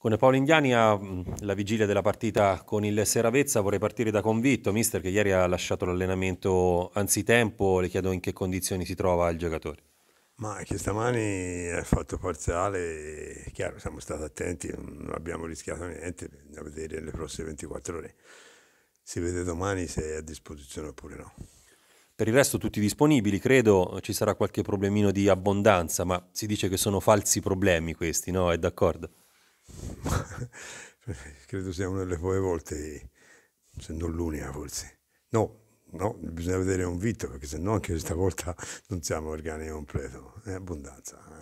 Con Paolo Indiani alla vigilia della partita con il Seravezza vorrei partire da convitto, mister che ieri ha lasciato l'allenamento anzitempo, le chiedo in che condizioni si trova il giocatore. Ma che stamani è fatto parziale, è chiaro, siamo stati attenti, non abbiamo rischiato niente, andiamo a vedere le prossime 24 ore. Si vede domani se è a disposizione oppure no. Per il resto tutti disponibili, credo ci sarà qualche problemino di abbondanza, ma si dice che sono falsi problemi questi, no? È d'accordo? credo sia una delle poche volte, se non l'unica forse. No, no, bisogna vedere un vitto perché se no anche questa volta non siamo organi completo, è abbondanza.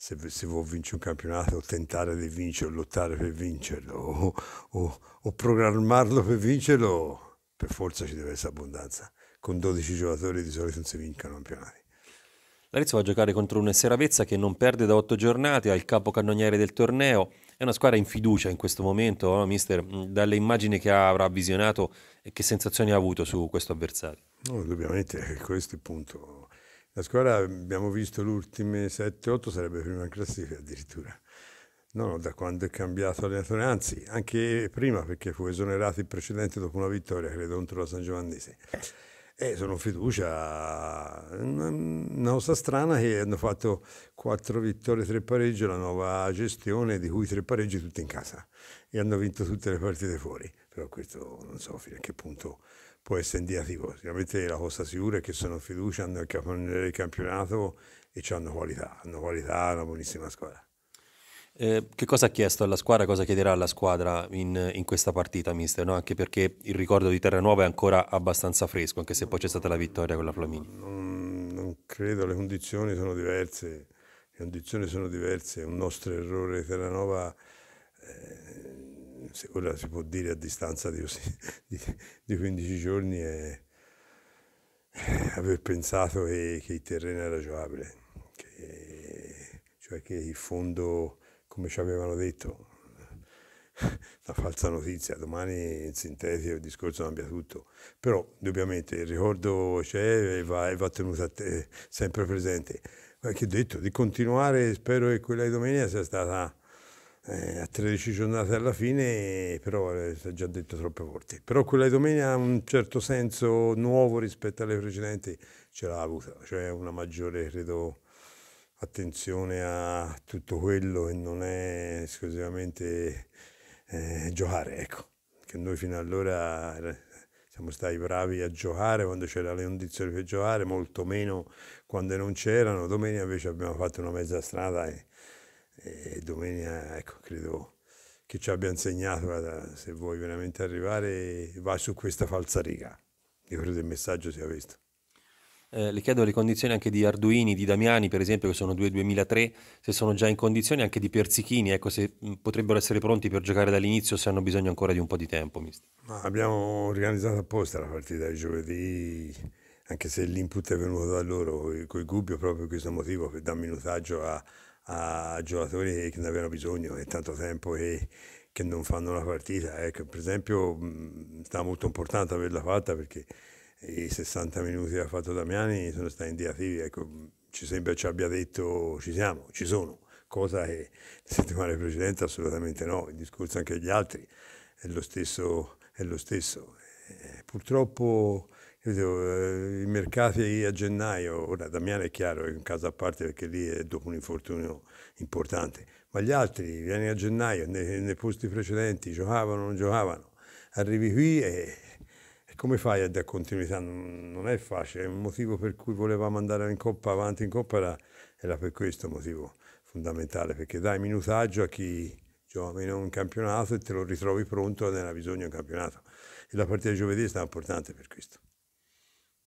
Se si vuole vincere un campionato, o tentare di vincerlo, lottare per vincerlo, o, o, o programmarlo per vincerlo, per forza ci deve essere abbondanza. Con 12 giocatori di solito non si vincono campionati. L'Arezzo va a giocare contro un Seravezza che non perde da otto giornate, ha il capocannoniere del torneo, è una squadra in fiducia in questo momento, no, mister, mm, dalle immagini che avrà visionato e eh, che sensazioni ha avuto su questo avversario. No, indubbiamente eh, questo è il punto. La squadra abbiamo visto le ultime 7-8 sarebbe prima in classifica addirittura. No, da quando è cambiato allenatore, anzi anche prima perché fu esonerato il precedente dopo una vittoria, credo, contro la San Giovannese. Eh, sono fiducia. Una cosa strana che hanno fatto quattro vittorie, tre pareggi, la nuova gestione, di cui tre pareggi tutti in casa. E hanno vinto tutte le partite fuori. Però questo non so fino a che punto può essere indicativo. Sicuramente la cosa sicura è che sono fiducia, hanno il campionato e hanno qualità. Hanno qualità, una buonissima squadra. Eh, che cosa ha chiesto alla squadra, cosa chiederà alla squadra in, in questa partita, mister? No? Anche perché il ricordo di Terranuova è ancora abbastanza fresco, anche se poi c'è stata la vittoria con la Flamini. Non, non, credo, le condizioni sono diverse. Le condizioni sono diverse. Un nostro errore Terranova, eh, se ora si può dire a distanza di, di, di 15 giorni, è, è aver pensato che, che il terreno era giocabile, che, cioè che il fondo come ci avevano detto, la falsa notizia, domani in sintesi il discorso cambia tutto, però indubbiamente il ricordo c'è e va, e va tenuto te, sempre presente. Ma che ho detto, di continuare, spero che quella di domenica sia stata eh, a 13 giornate alla fine, però eh, si è già detto troppe volte. Però quella di domenica ha un certo senso nuovo rispetto alle precedenti, ce l'ha avuta, cioè una maggiore, credo, attenzione a tutto quello che non è esclusivamente eh, giocare, ecco, che noi fino allora eh, siamo stati bravi a giocare quando c'erano le condizioni per giocare, molto meno quando non c'erano, domenica invece abbiamo fatto una mezza strada e, e domenica, ecco, credo che ci abbia insegnato, guarda, se vuoi veramente arrivare, vai su questa falsa riga. Io credo il messaggio sia questo eh, le chiedo le condizioni anche di Arduini, di Damiani, per esempio, che sono due 2003, se sono già in condizioni anche di Pierzichini, ecco, se mm, potrebbero essere pronti per giocare dall'inizio, se hanno bisogno ancora di un po' di tempo. Ma abbiamo organizzato apposta la partita di giovedì, anche se l'input è venuto da loro, con il Gubbio, proprio per questo motivo, per dar minutaggio a, a giocatori che ne avevano bisogno, è tanto tempo che non fanno la partita. Ecco, per esempio, mh, mm, sta molto importante averla fatta perché i 60 minuti che ha fatto Damiani sono stati indicativi, ecco, ci sembra ci abbia detto ci siamo, ci sono, cosa che la settimana precedente assolutamente no, il discorso anche degli altri è lo stesso. È lo stesso. Eh, purtroppo eh, i mercati a gennaio, ora Damiano è chiaro, è un caso a parte perché lì è dopo un infortunio importante, ma gli altri vieni a gennaio, nei, nei posti precedenti, giocavano, non giocavano, arrivi qui e come fai a dare continuità? Non è facile, il motivo per cui volevamo andare in Coppa avanti in Coppa era, era per questo motivo fondamentale, perché dai minutaggio a chi gioca meno in campionato e te lo ritrovi pronto ne ha bisogno in campionato. E la partita di giovedì è stata importante per questo.